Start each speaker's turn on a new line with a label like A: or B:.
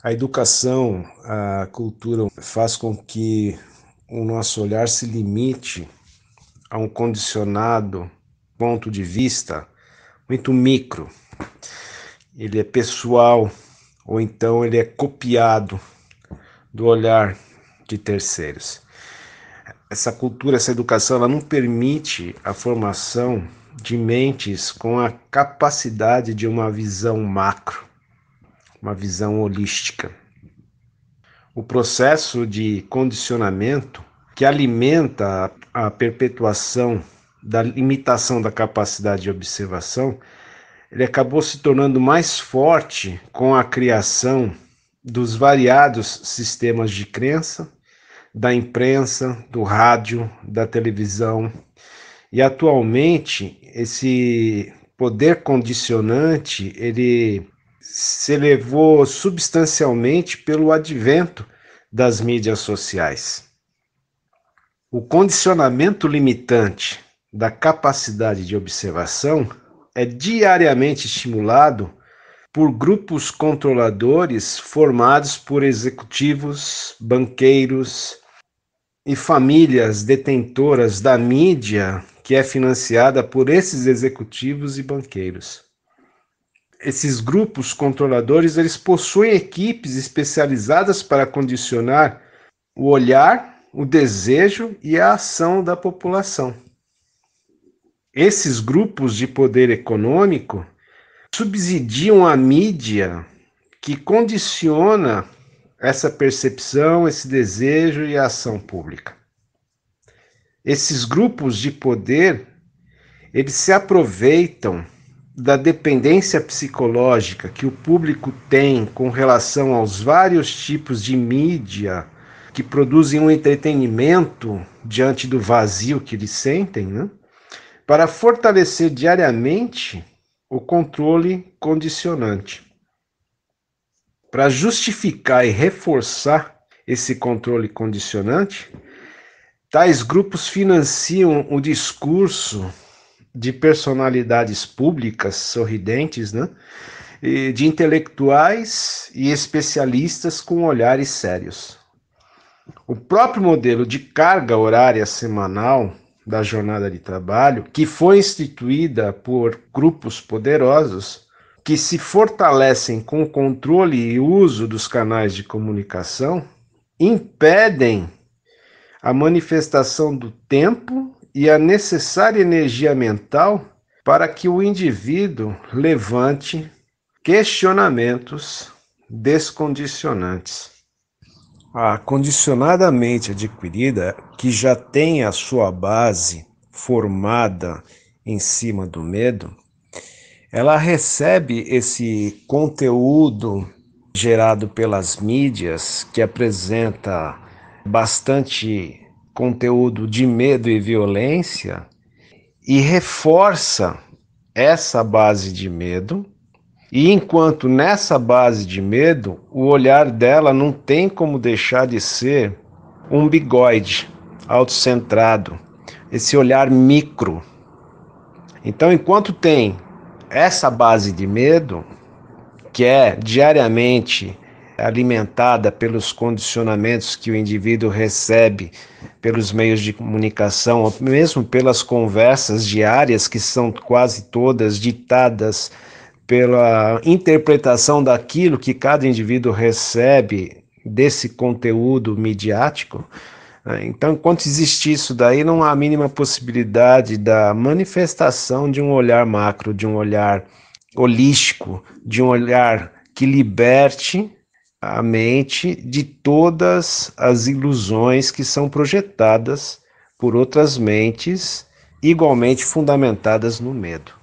A: A educação, a cultura faz com que o nosso olhar se limite a um condicionado ponto de vista muito micro. Ele é pessoal ou então ele é copiado do olhar de terceiros. Essa cultura, essa educação, ela não permite a formação de mentes com a capacidade de uma visão macro uma visão holística. O processo de condicionamento que alimenta a perpetuação da limitação da capacidade de observação, ele acabou se tornando mais forte com a criação dos variados sistemas de crença, da imprensa, do rádio, da televisão. E atualmente esse poder condicionante, ele se elevou substancialmente pelo advento das mídias sociais. O condicionamento limitante da capacidade de observação é diariamente estimulado por grupos controladores formados por executivos, banqueiros e famílias detentoras da mídia que é financiada por esses executivos e banqueiros esses grupos controladores eles possuem equipes especializadas para condicionar o olhar, o desejo e a ação da população. Esses grupos de poder econômico subsidiam a mídia que condiciona essa percepção, esse desejo e a ação pública. Esses grupos de poder, eles se aproveitam da dependência psicológica que o público tem com relação aos vários tipos de mídia que produzem um entretenimento diante do vazio que eles sentem, né? para fortalecer diariamente o controle condicionante. Para justificar e reforçar esse controle condicionante, tais grupos financiam o discurso de personalidades públicas sorridentes, né? de intelectuais e especialistas com olhares sérios. O próprio modelo de carga horária semanal da jornada de trabalho, que foi instituída por grupos poderosos que se fortalecem com o controle e uso dos canais de comunicação, impedem a manifestação do tempo e a necessária energia mental para que o indivíduo levante questionamentos descondicionantes. A condicionada mente adquirida, que já tem a sua base formada em cima do medo, ela recebe esse conteúdo gerado pelas mídias que apresenta bastante conteúdo de medo e violência e reforça essa base de medo. E enquanto nessa base de medo, o olhar dela não tem como deixar de ser um bigode autocentrado, esse olhar micro. Então, enquanto tem essa base de medo, que é diariamente alimentada pelos condicionamentos que o indivíduo recebe pelos meios de comunicação, ou mesmo pelas conversas diárias, que são quase todas ditadas pela interpretação daquilo que cada indivíduo recebe desse conteúdo midiático. Né? Então, enquanto existe isso daí, não há a mínima possibilidade da manifestação de um olhar macro, de um olhar holístico, de um olhar que liberte a mente de todas as ilusões que são projetadas por outras mentes igualmente fundamentadas no medo.